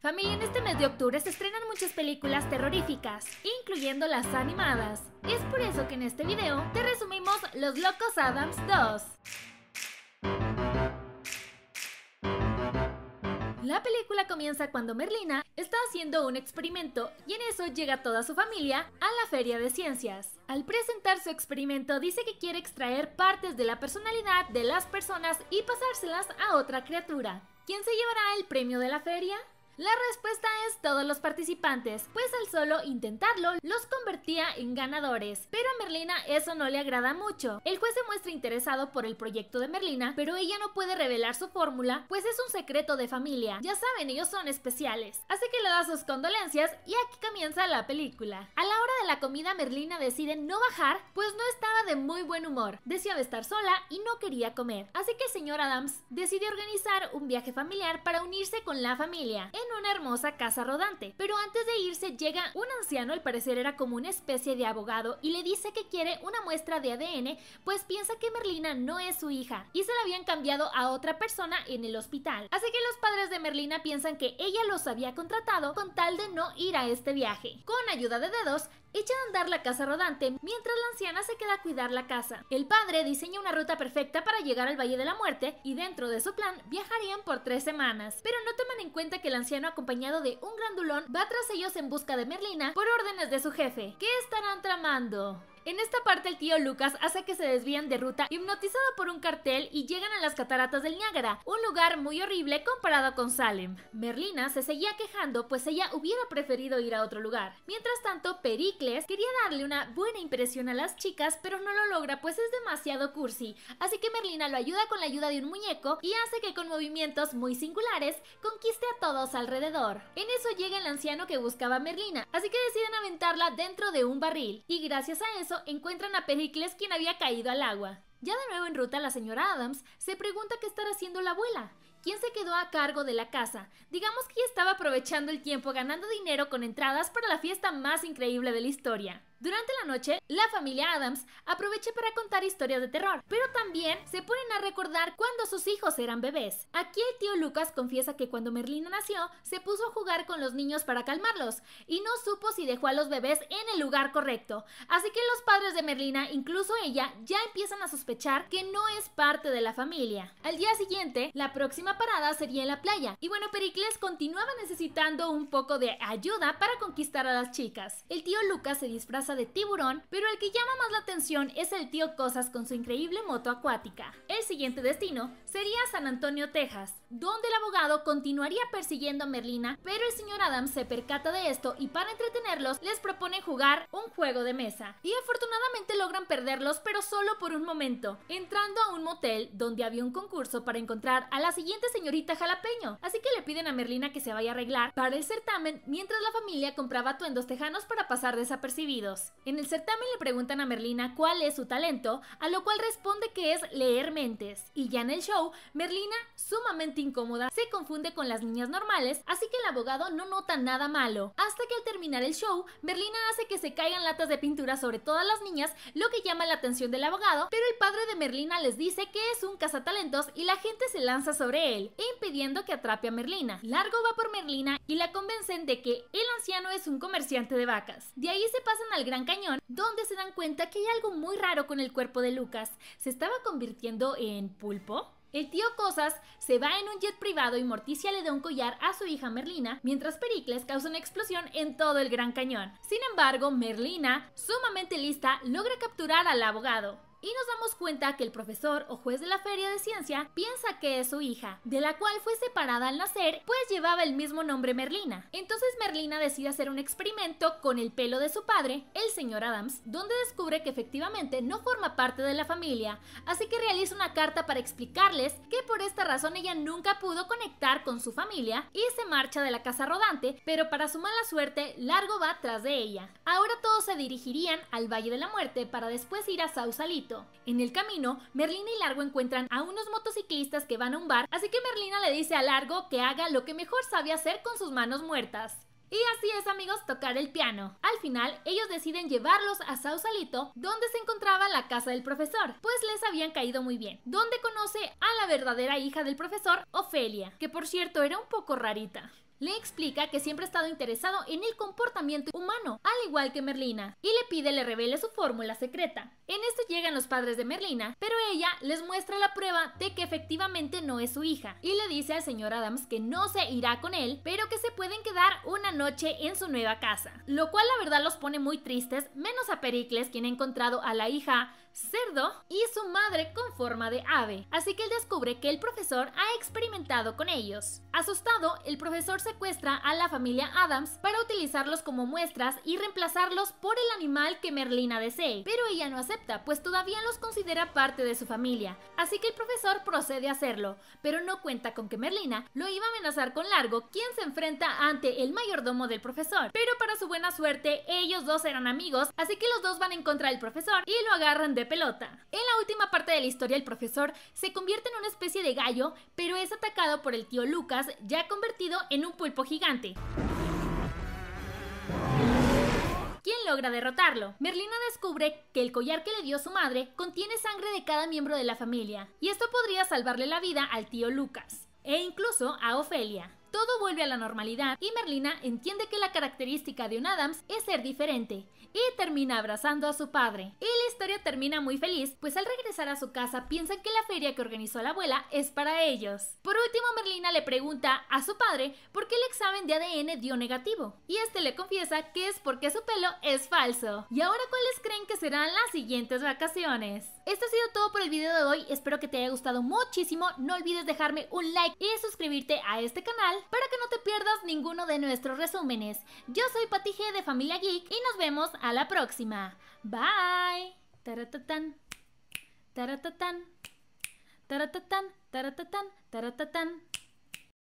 Familia, en este mes de octubre se estrenan muchas películas terroríficas, incluyendo las animadas. Es por eso que en este video te resumimos Los Locos Adams 2. La película comienza cuando Merlina está haciendo un experimento y en eso llega toda su familia a la feria de ciencias. Al presentar su experimento dice que quiere extraer partes de la personalidad de las personas y pasárselas a otra criatura. ¿Quién se llevará el premio de la feria? La respuesta es todos los participantes, pues al solo intentarlo los convertía en ganadores. Pero a Merlina eso no le agrada mucho. El juez se muestra interesado por el proyecto de Merlina, pero ella no puede revelar su fórmula, pues es un secreto de familia. Ya saben, ellos son especiales. Así que le da sus condolencias y aquí comienza la película. A la hora de la comida Merlina decide no bajar, pues no estaba de muy buen humor. Deseaba estar sola y no quería comer. Así que el señor Adams decide organizar un viaje familiar para unirse con la familia una hermosa casa rodante, pero antes de irse llega un anciano, al parecer era como una especie de abogado, y le dice que quiere una muestra de ADN, pues piensa que Merlina no es su hija, y se la habían cambiado a otra persona en el hospital. Así que los padres de Merlina piensan que ella los había contratado con tal de no ir a este viaje. Con ayuda de dedos, echan a andar la casa rodante mientras la anciana se queda a cuidar la casa. El padre diseña una ruta perfecta para llegar al Valle de la Muerte y dentro de su plan viajarían por tres semanas, pero no toman en cuenta que la acompañado de un grandulón va tras ellos en busca de Merlina por órdenes de su jefe. ¿Qué estarán tramando? En esta parte el tío Lucas hace que se desvíen de ruta hipnotizado por un cartel y llegan a las cataratas del Niágara, un lugar muy horrible comparado con Salem. Merlina se seguía quejando pues ella hubiera preferido ir a otro lugar. Mientras tanto, Pericles quería darle una buena impresión a las chicas pero no lo logra pues es demasiado cursi, así que Merlina lo ayuda con la ayuda de un muñeco y hace que con movimientos muy singulares conquiste a todos alrededor. En eso llega el anciano que buscaba a Merlina, así que deciden aventarla dentro de un barril y gracias a eso encuentran a Pericles quien había caído al agua. Ya de nuevo en ruta, la señora Adams se pregunta qué estará haciendo la abuela, ¿Quién se quedó a cargo de la casa. Digamos que estaba aprovechando el tiempo ganando dinero con entradas para la fiesta más increíble de la historia. Durante la noche, la familia Adams aprovecha para contar historias de terror, pero también se ponen a recordar cuando sus hijos eran bebés. Aquí el tío Lucas confiesa que cuando Merlina nació, se puso a jugar con los niños para calmarlos y no supo si dejó a los bebés en el lugar correcto. Así que los padres de Merlina, incluso ella, ya empiezan a sospechar que no es parte de la familia. Al día siguiente, la próxima parada sería en la playa. Y bueno, Pericles continuaba necesitando un poco de ayuda para conquistar a las chicas. El tío Lucas se disfraza de tiburón, pero el que llama más la atención es el tío Cosas con su increíble moto acuática. El siguiente destino sería San Antonio, Texas, donde el abogado continuaría persiguiendo a Merlina, pero el señor Adams se percata de esto y para entretenerlos les propone jugar un juego de mesa. Y afortunadamente logran perderlos, pero solo por un momento, entrando a un motel donde había un concurso para encontrar a la siguiente señorita jalapeño. Así que le piden a Merlina que se vaya a arreglar para el certamen mientras la familia compraba atuendos tejanos para pasar desapercibidos. En el certamen le preguntan a Merlina cuál es su talento, a lo cual responde que es leer mentes. Y ya en el show, Merlina, sumamente incómoda, se confunde con las niñas normales, así que el abogado no nota nada malo. Hasta que al terminar el show, Merlina hace que se caigan latas de pintura sobre todas las niñas, lo que llama la atención del abogado, pero el padre de Merlina les dice que es un cazatalentos y la gente se lanza sobre él, impidiendo que atrape a Merlina. Largo va por Merlina y la convencen de que el anciano es un comerciante de vacas. De ahí se pasan al Gran Cañón, donde se dan cuenta que hay algo muy raro con el cuerpo de Lucas. ¿Se estaba convirtiendo en pulpo? El tío Cosas se va en un jet privado y Morticia le da un collar a su hija Merlina, mientras Pericles causa una explosión en todo el Gran Cañón. Sin embargo, Merlina, sumamente lista, logra capturar al abogado y nos damos cuenta que el profesor o juez de la feria de ciencia piensa que es su hija, de la cual fue separada al nacer, pues llevaba el mismo nombre Merlina. Entonces Merlina decide hacer un experimento con el pelo de su padre, el señor Adams, donde descubre que efectivamente no forma parte de la familia, así que realiza una carta para explicarles que por esta razón ella nunca pudo conectar con su familia y se marcha de la casa rodante, pero para su mala suerte, Largo va tras de ella. Ahora todos se dirigirían al Valle de la Muerte para después ir a Sausalito en el camino, Merlina y Largo encuentran a unos motociclistas que van a un bar, así que Merlina le dice a Largo que haga lo que mejor sabe hacer con sus manos muertas. Y así es amigos tocar el piano. Al final ellos deciden llevarlos a Sausalito donde se encontraba la casa del profesor, pues les habían caído muy bien, donde conoce a la verdadera hija del profesor, Ofelia, que por cierto era un poco rarita le explica que siempre ha estado interesado en el comportamiento humano, al igual que Merlina, y le pide le revele su fórmula secreta. En esto llegan los padres de Merlina, pero ella les muestra la prueba de que efectivamente no es su hija, y le dice al señor Adams que no se irá con él, pero que se pueden quedar una noche en su nueva casa, lo cual la verdad los pone muy tristes, menos a Pericles, quien ha encontrado a la hija cerdo y su madre con forma de ave, así que él descubre que el profesor ha experimentado con ellos. Asustado, el profesor se secuestra a la familia Adams para utilizarlos como muestras y reemplazarlos por el animal que Merlina desee, pero ella no acepta, pues todavía los considera parte de su familia. Así que el profesor procede a hacerlo, pero no cuenta con que Merlina lo iba a amenazar con Largo, quien se enfrenta ante el mayordomo del profesor. Pero para su buena suerte, ellos dos eran amigos, así que los dos van en contra del profesor y lo agarran de pelota. En la última parte de la historia, el profesor se convierte en una especie de gallo, pero es atacado por el tío Lucas, ya convertido en un pulpo gigante. ¿Quién logra derrotarlo? Merlina descubre que el collar que le dio su madre contiene sangre de cada miembro de la familia, y esto podría salvarle la vida al tío Lucas, e incluso a Ofelia. Todo vuelve a la normalidad y Merlina entiende que la característica de un Adams es ser diferente, y termina abrazando a su padre termina muy feliz, pues al regresar a su casa piensan que la feria que organizó la abuela es para ellos. Por último, Merlina le pregunta a su padre por qué el examen de ADN dio negativo, y este le confiesa que es porque su pelo es falso. ¿Y ahora cuáles creen que serán las siguientes vacaciones? Esto ha sido todo por el video de hoy, espero que te haya gustado muchísimo, no olvides dejarme un like y suscribirte a este canal para que no te pierdas ninguno de nuestros resúmenes. Yo soy Pati G de Familia Geek y nos vemos a la próxima. Bye! taratatan, taratatan, taratatan, taratatan, taratatan.